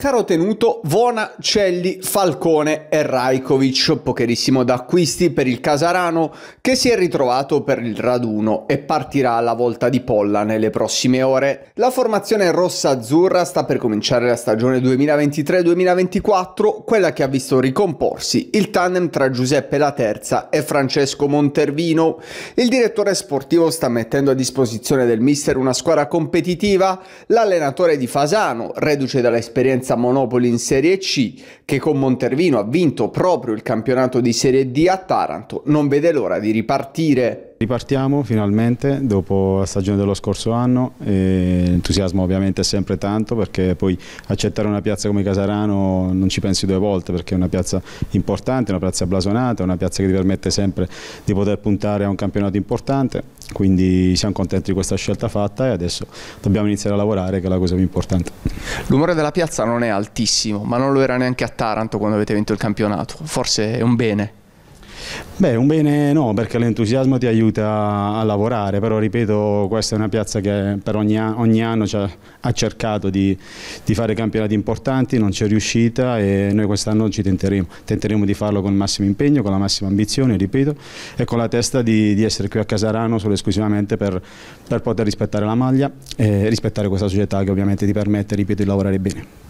Caro tenuto Vona, Celli, Falcone e Rajkovic, pocherissimo d'acquisti per il Casarano che si è ritrovato per il raduno e partirà alla volta di Polla nelle prossime ore. La formazione rossa-azzurra sta per cominciare la stagione 2023-2024, quella che ha visto ricomporsi il tandem tra Giuseppe La Terza e Francesco Montervino. Il direttore sportivo sta mettendo a disposizione del mister una squadra competitiva, l'allenatore di Fasano, reduce dall'esperienza senza monopoli in Serie C, che con Montervino ha vinto proprio il campionato di Serie D a Taranto, non vede l'ora di ripartire. Ripartiamo finalmente dopo la stagione dello scorso anno, l'entusiasmo ovviamente è sempre tanto perché poi accettare una piazza come Casarano non ci pensi due volte perché è una piazza importante, una piazza blasonata, una piazza che ti permette sempre di poter puntare a un campionato importante, quindi siamo contenti di questa scelta fatta e adesso dobbiamo iniziare a lavorare che è la cosa più importante. L'umore della piazza non è altissimo ma non lo era neanche a Taranto quando avete vinto il campionato, forse è un bene. Beh, un bene no, perché l'entusiasmo ti aiuta a lavorare, però ripeto, questa è una piazza che per ogni, ogni anno ha cercato di, di, fare campionati importanti, non ci è riuscita e noi quest'anno ci tenteremo, tenteremo di farlo con il massimo impegno, con la massima ambizione, ripeto, e con la testa di, di essere qui a Casarano solo esclusivamente per, per poter rispettare la maglia e rispettare questa società che ovviamente ti permette, ripeto, di lavorare bene.